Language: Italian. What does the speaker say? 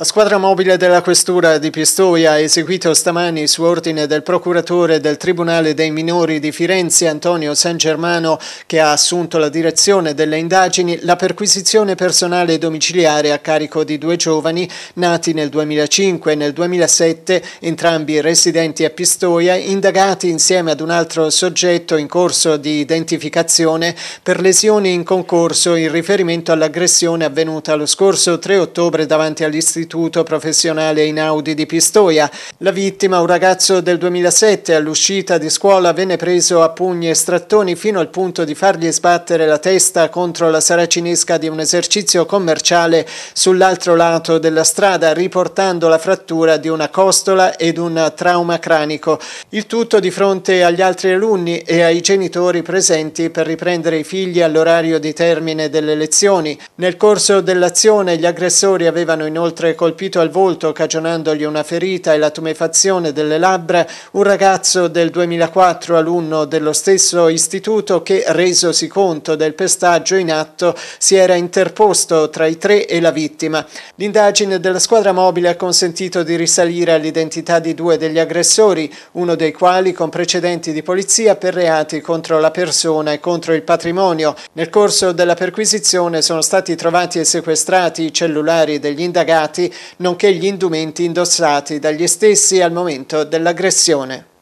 La squadra mobile della Questura di Pistoia ha eseguito stamani su ordine del procuratore del Tribunale dei Minori di Firenze Antonio San Germano che ha assunto la direzione delle indagini la perquisizione personale domiciliare a carico di due giovani nati nel 2005 e nel 2007 entrambi residenti a Pistoia indagati insieme ad un altro soggetto in corso di identificazione per lesioni in concorso in riferimento all'aggressione avvenuta lo scorso 3 ottobre davanti all'istituto dell'Istituto Professionale Audi di Pistoia. La vittima, un ragazzo del 2007, all'uscita di scuola venne preso a pugni e strattoni fino al punto di fargli sbattere la testa contro la saracinesca di un esercizio commerciale sull'altro lato della strada, riportando la frattura di una costola ed un trauma cranico. Il tutto di fronte agli altri alunni e ai genitori presenti per riprendere i figli all'orario di termine delle lezioni. Nel corso dell'azione gli aggressori avevano inoltre colpito al volto cagionandogli una ferita e la tumefazione delle labbra un ragazzo del 2004 alunno dello stesso istituto che, resosi conto del pestaggio in atto, si era interposto tra i tre e la vittima. L'indagine della squadra mobile ha consentito di risalire all'identità di due degli aggressori, uno dei quali con precedenti di polizia per reati contro la persona e contro il patrimonio. Nel corso della perquisizione sono stati trovati e sequestrati i cellulari degli indagati nonché gli indumenti indossati dagli stessi al momento dell'aggressione.